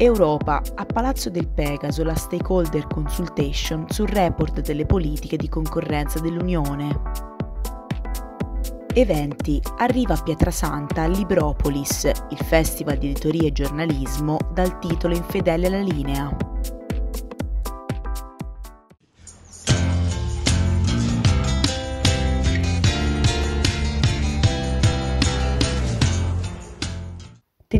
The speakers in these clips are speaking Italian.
Europa, a Palazzo del Pegaso la stakeholder consultation sul report delle politiche di concorrenza dell'Unione. Eventi. Arriva a Pietrasanta Libropolis, il festival di editoria e giornalismo dal titolo Infedele alla linea.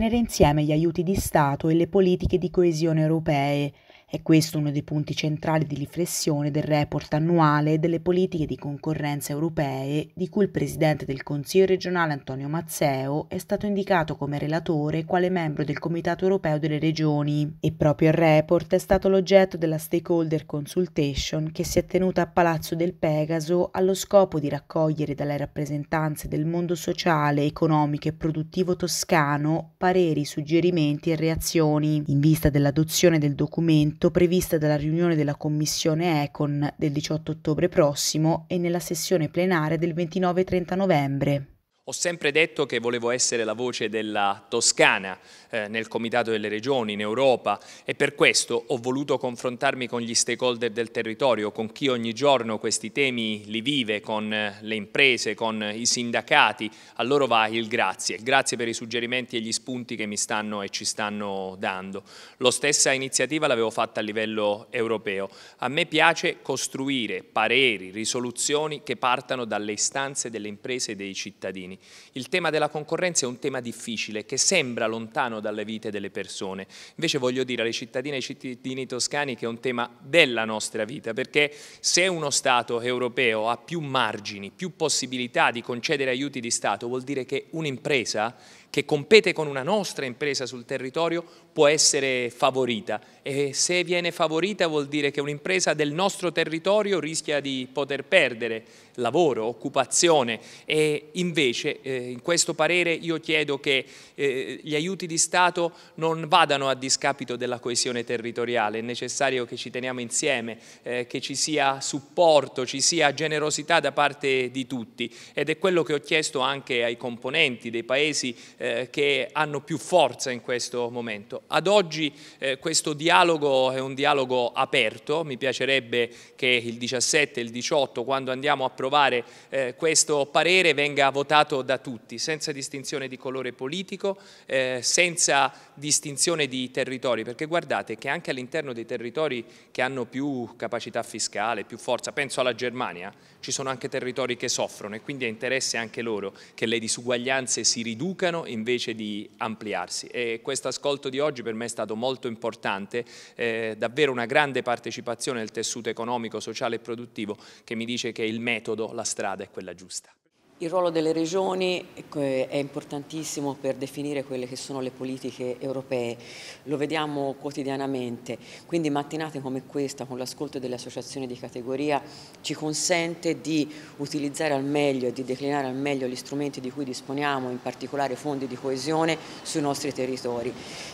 tenere insieme gli aiuti di Stato e le politiche di coesione europee è questo uno dei punti centrali di riflessione del report annuale delle politiche di concorrenza europee, di cui il Presidente del Consiglio regionale Antonio Mazzeo è stato indicato come relatore quale membro del Comitato europeo delle regioni. E proprio il report è stato l'oggetto della stakeholder consultation che si è tenuta a Palazzo del Pegaso allo scopo di raccogliere dalle rappresentanze del mondo sociale, economico e produttivo toscano pareri, suggerimenti e reazioni. In vista dell'adozione del documento, appunto prevista dalla riunione della Commissione Econ del 18 ottobre prossimo e nella sessione plenaria del 29 30 novembre. Ho sempre detto che volevo essere la voce della Toscana eh, nel Comitato delle Regioni, in Europa e per questo ho voluto confrontarmi con gli stakeholder del territorio, con chi ogni giorno questi temi li vive, con eh, le imprese, con i sindacati. A loro va il grazie, grazie per i suggerimenti e gli spunti che mi stanno e ci stanno dando. Lo stessa iniziativa l'avevo fatta a livello europeo. A me piace costruire pareri, risoluzioni che partano dalle istanze delle imprese e dei cittadini. Il tema della concorrenza è un tema difficile che sembra lontano dalle vite delle persone, invece voglio dire alle cittadine e ai cittadini toscani che è un tema della nostra vita, perché se uno Stato europeo ha più margini, più possibilità di concedere aiuti di Stato, vuol dire che un'impresa che compete con una nostra impresa sul territorio può essere favorita e se viene favorita vuol dire che un'impresa del nostro territorio rischia di poter perdere lavoro, occupazione e invece eh, in questo parere io chiedo che eh, gli aiuti di Stato non vadano a discapito della coesione territoriale, è necessario che ci teniamo insieme, eh, che ci sia supporto, ci sia generosità da parte di tutti ed è quello che ho chiesto anche ai componenti dei paesi eh, che hanno più forza in questo momento. Ad oggi eh, questo dialogo è un dialogo aperto, mi piacerebbe che il 17 e il 18, quando andiamo a provare eh, questo parere, venga votato da tutti, senza distinzione di colore politico, eh, senza distinzione di territori, perché guardate che anche all'interno dei territori che hanno più capacità fiscale, più forza, penso alla Germania, ci sono anche territori che soffrono e quindi è interesse anche loro che le disuguaglianze si riducano invece di ampliarsi e questo ascolto di oggi per me è stato molto importante, eh, davvero una grande partecipazione del tessuto economico, sociale e produttivo che mi dice che il metodo, la strada è quella giusta. Il ruolo delle regioni ecco, è importantissimo per definire quelle che sono le politiche europee, lo vediamo quotidianamente, quindi mattinate come questa con l'ascolto delle associazioni di categoria ci consente di utilizzare al meglio e di declinare al meglio gli strumenti di cui disponiamo, in particolare fondi di coesione sui nostri territori.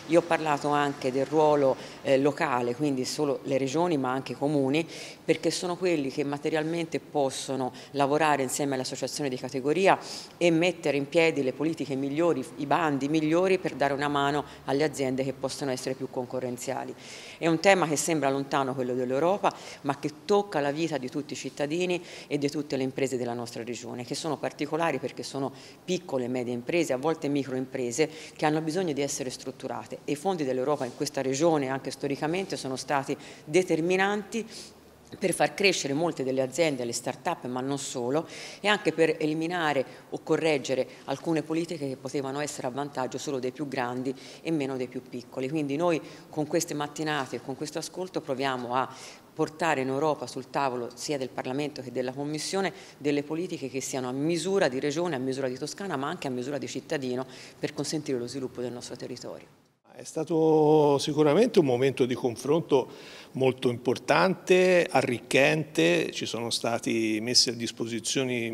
Io ho parlato anche del ruolo eh, locale, quindi solo le regioni ma anche i comuni, perché sono quelli che materialmente possono lavorare insieme alle associazioni di categoria categoria e mettere in piedi le politiche migliori, i bandi migliori per dare una mano alle aziende che possono essere più concorrenziali. È un tema che sembra lontano quello dell'Europa, ma che tocca la vita di tutti i cittadini e di tutte le imprese della nostra regione, che sono particolari perché sono piccole e medie imprese, a volte microimprese, che hanno bisogno di essere strutturate e i fondi dell'Europa in questa regione, anche storicamente, sono stati determinanti per far crescere molte delle aziende, le start-up, ma non solo, e anche per eliminare o correggere alcune politiche che potevano essere a vantaggio solo dei più grandi e meno dei più piccoli. Quindi noi con queste mattinate e con questo ascolto proviamo a portare in Europa sul tavolo sia del Parlamento che della Commissione delle politiche che siano a misura di regione, a misura di Toscana, ma anche a misura di cittadino per consentire lo sviluppo del nostro territorio. È stato sicuramente un momento di confronto molto importante, arricchente, ci sono stati messi a disposizione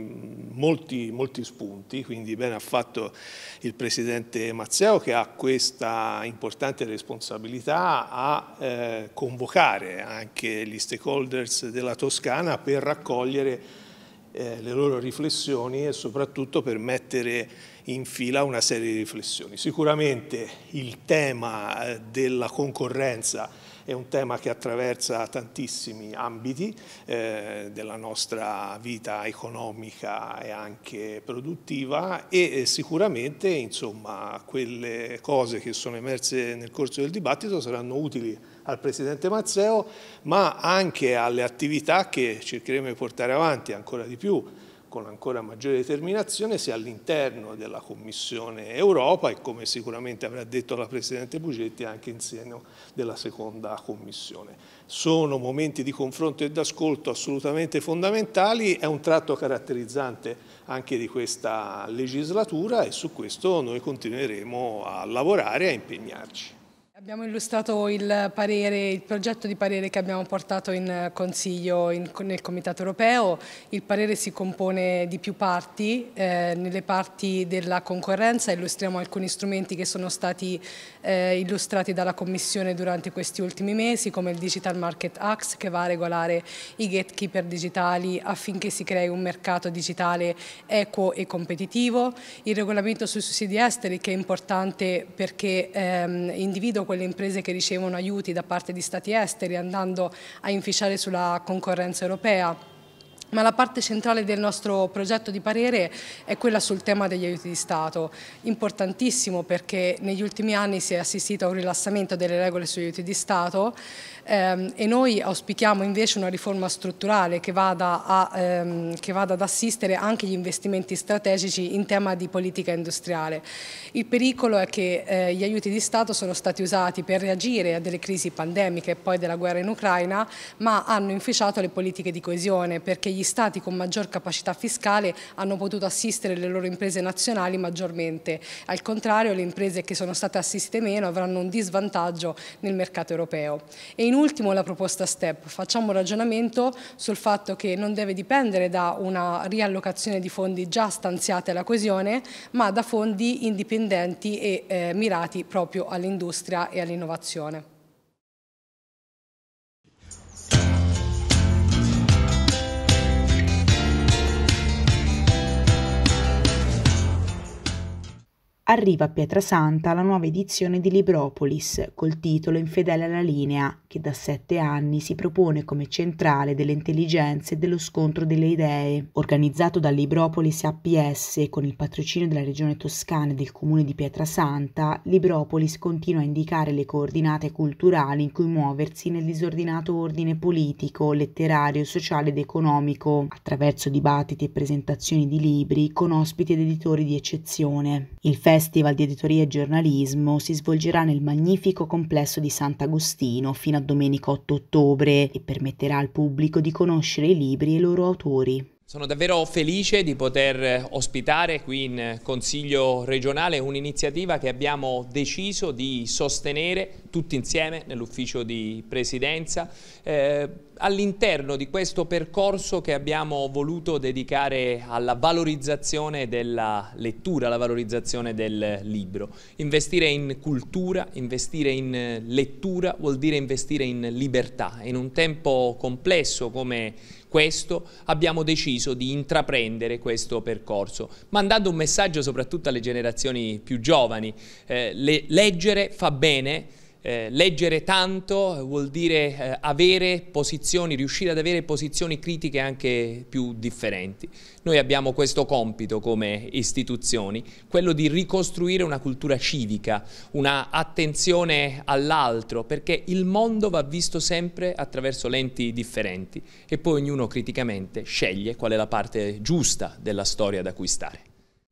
molti, molti spunti, quindi bene ha fatto il Presidente Mazzeo che ha questa importante responsabilità a eh, convocare anche gli stakeholders della Toscana per raccogliere eh, le loro riflessioni e soprattutto per mettere in fila una serie di riflessioni. Sicuramente il tema eh, della concorrenza è un tema che attraversa tantissimi ambiti eh, della nostra vita economica e anche produttiva e eh, sicuramente insomma, quelle cose che sono emerse nel corso del dibattito saranno utili al Presidente Mazzeo, ma anche alle attività che cercheremo di portare avanti ancora di più con ancora maggiore determinazione sia all'interno della Commissione Europa e come sicuramente avrà detto la Presidente Bugetti anche in seno della seconda Commissione. Sono momenti di confronto e d'ascolto assolutamente fondamentali, è un tratto caratterizzante anche di questa legislatura e su questo noi continueremo a lavorare e a impegnarci. Abbiamo illustrato il, parere, il, progetto di parere che abbiamo portato in Consiglio in, nel Comitato europeo. Il parere si compone di più parti. Eh, nelle parti della concorrenza illustriamo alcuni strumenti che sono stati eh, illustrati dalla Commissione durante questi ultimi mesi, come il Digital Market Act che va a regolare i gatekeeper digitali affinché si crei un mercato digitale equo e competitivo. Il regolamento sui sussidi esteri che è importante perché ehm, individua quelle imprese che ricevono aiuti da parte di stati esteri andando a inficiare sulla concorrenza europea ma la parte centrale del nostro progetto di parere è quella sul tema degli aiuti di Stato, importantissimo perché negli ultimi anni si è assistito a un rilassamento delle regole sugli aiuti di Stato, Ehm, e noi auspichiamo invece una riforma strutturale che vada, a, ehm, che vada ad assistere anche gli investimenti strategici in tema di politica industriale. Il pericolo è che eh, gli aiuti di Stato sono stati usati per reagire a delle crisi pandemiche e poi della guerra in Ucraina, ma hanno inficiato le politiche di coesione perché gli Stati con maggior capacità fiscale hanno potuto assistere le loro imprese nazionali maggiormente. Al contrario, le imprese che sono state assiste meno avranno un disvantaggio nel mercato europeo. E in ultimo la proposta STEP, facciamo un ragionamento sul fatto che non deve dipendere da una riallocazione di fondi già stanziati alla coesione, ma da fondi indipendenti e eh, mirati proprio all'industria e all'innovazione. arriva a Pietrasanta la nuova edizione di Libropolis, col titolo infedele alla linea, che da sette anni si propone come centrale delle intelligenze e dello scontro delle idee. Organizzato da Libropolis APS con il patrocinio della regione toscana e del comune di Pietrasanta, Libropolis continua a indicare le coordinate culturali in cui muoversi nel disordinato ordine politico, letterario, sociale ed economico, attraverso dibattiti e presentazioni di libri con ospiti ed editori di eccezione. Il festival Festival di Editoria e Giornalismo si svolgerà nel magnifico complesso di Sant'Agostino fino a domenica 8 ottobre e permetterà al pubblico di conoscere i libri e i loro autori. Sono davvero felice di poter ospitare qui in Consiglio regionale un'iniziativa che abbiamo deciso di sostenere tutti insieme nell'ufficio di presidenza eh, all'interno di questo percorso che abbiamo voluto dedicare alla valorizzazione della lettura, alla valorizzazione del libro. Investire in cultura, investire in lettura vuol dire investire in libertà. In un tempo complesso come questo abbiamo deciso di intraprendere questo percorso, mandando un messaggio soprattutto alle generazioni più giovani. Eh, le, leggere fa bene eh, leggere tanto vuol dire eh, avere posizioni, riuscire ad avere posizioni critiche anche più differenti. Noi abbiamo questo compito come istituzioni, quello di ricostruire una cultura civica, una attenzione all'altro, perché il mondo va visto sempre attraverso lenti differenti e poi ognuno criticamente sceglie qual è la parte giusta della storia da cui stare.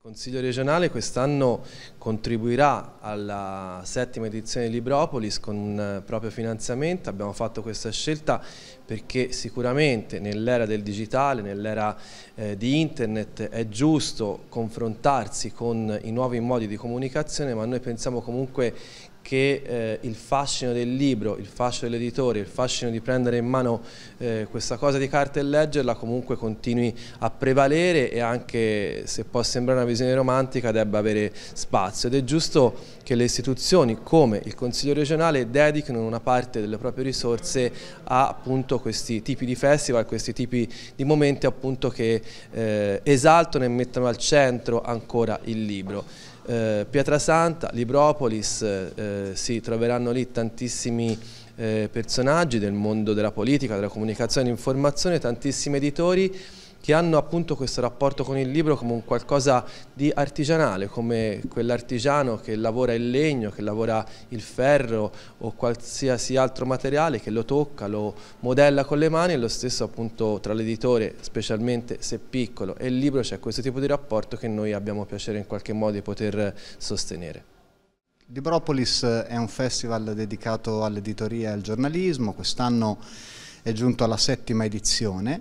Consiglio regionale quest'anno contribuirà alla settima edizione di Libropolis con un eh, proprio finanziamento, abbiamo fatto questa scelta perché sicuramente nell'era del digitale, nell'era eh, di internet è giusto confrontarsi con i nuovi modi di comunicazione ma noi pensiamo comunque che eh, il fascino del libro, il fascino dell'editore, il fascino di prendere in mano eh, questa cosa di carta e leggerla comunque continui a prevalere e anche se può sembrare una visione romantica debba avere spazio spazio ed è giusto che le istituzioni come il Consiglio regionale dedichino una parte delle proprie risorse a appunto, questi tipi di festival, questi tipi di momenti appunto, che eh, esaltano e mettono al centro ancora il libro. Eh, Pietrasanta, Libropolis, eh, eh si troveranno lì tantissimi eh, personaggi del mondo della politica, della comunicazione e dell'informazione, tantissimi editori che hanno appunto questo rapporto con il libro come un qualcosa di artigianale, come quell'artigiano che lavora il legno, che lavora il ferro o qualsiasi altro materiale, che lo tocca, lo modella con le mani e lo stesso appunto tra l'editore, specialmente se piccolo, e il libro c'è questo tipo di rapporto che noi abbiamo piacere in qualche modo di poter sostenere. Libropolis è un festival dedicato all'editoria e al giornalismo, quest'anno è giunto alla settima edizione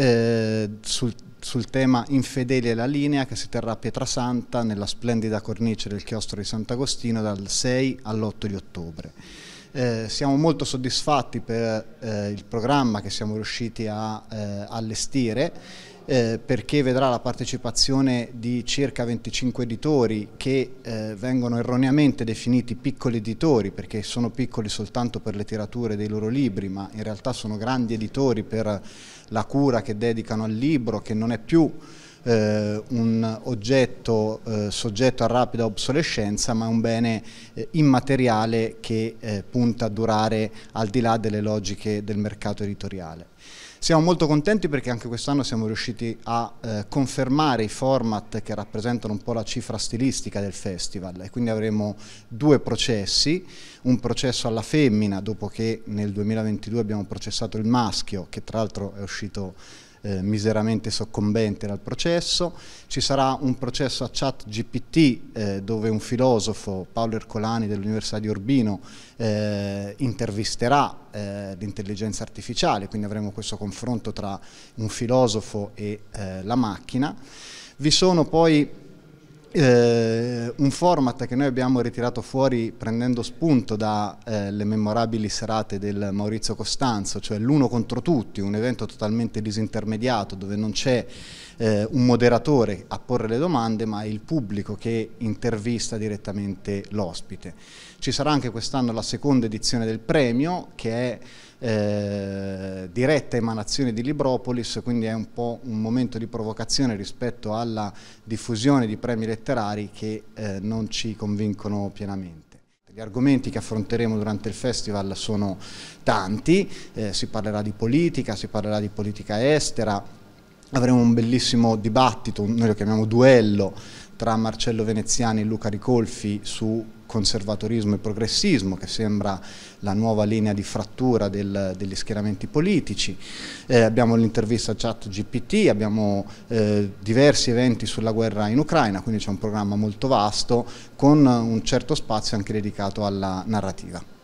eh, sul, sul tema Infedeli e la linea che si terrà a Pietrasanta nella splendida cornice del chiostro di Sant'Agostino dal 6 all'8 di ottobre. Eh, siamo molto soddisfatti per eh, il programma che siamo riusciti a eh, allestire eh, perché vedrà la partecipazione di circa 25 editori che eh, vengono erroneamente definiti piccoli editori perché sono piccoli soltanto per le tirature dei loro libri ma in realtà sono grandi editori per la cura che dedicano al libro che non è più eh, un oggetto eh, soggetto a rapida obsolescenza ma è un bene eh, immateriale che eh, punta a durare al di là delle logiche del mercato editoriale. Siamo molto contenti perché anche quest'anno siamo riusciti a eh, confermare i format che rappresentano un po' la cifra stilistica del festival e quindi avremo due processi, un processo alla femmina dopo che nel 2022 abbiamo processato il maschio che tra l'altro è uscito eh, miseramente soccombente dal processo, ci sarà un processo a chat GPT eh, dove un filosofo, Paolo Ercolani dell'Università di Urbino, eh, intervisterà eh, l'intelligenza artificiale, quindi avremo questo confronto tra un filosofo e eh, la macchina. Vi sono poi eh, un format che noi abbiamo ritirato fuori prendendo spunto dalle eh, memorabili serate del Maurizio Costanzo, cioè l'uno contro tutti, un evento totalmente disintermediato dove non c'è eh, un moderatore a porre le domande ma è il pubblico che intervista direttamente l'ospite. Ci sarà anche quest'anno la seconda edizione del premio che è eh, diretta emanazione di Libropolis, quindi è un po' un momento di provocazione rispetto alla diffusione di premi letterari che eh, non ci convincono pienamente. Gli argomenti che affronteremo durante il festival sono tanti, eh, si parlerà di politica, si parlerà di politica estera, avremo un bellissimo dibattito, noi lo chiamiamo duello, tra Marcello Veneziani e Luca Ricolfi su conservatorismo e progressismo, che sembra la nuova linea di frattura del, degli schieramenti politici. Eh, abbiamo l'intervista a chat GPT, abbiamo eh, diversi eventi sulla guerra in Ucraina, quindi c'è un programma molto vasto con un certo spazio anche dedicato alla narrativa.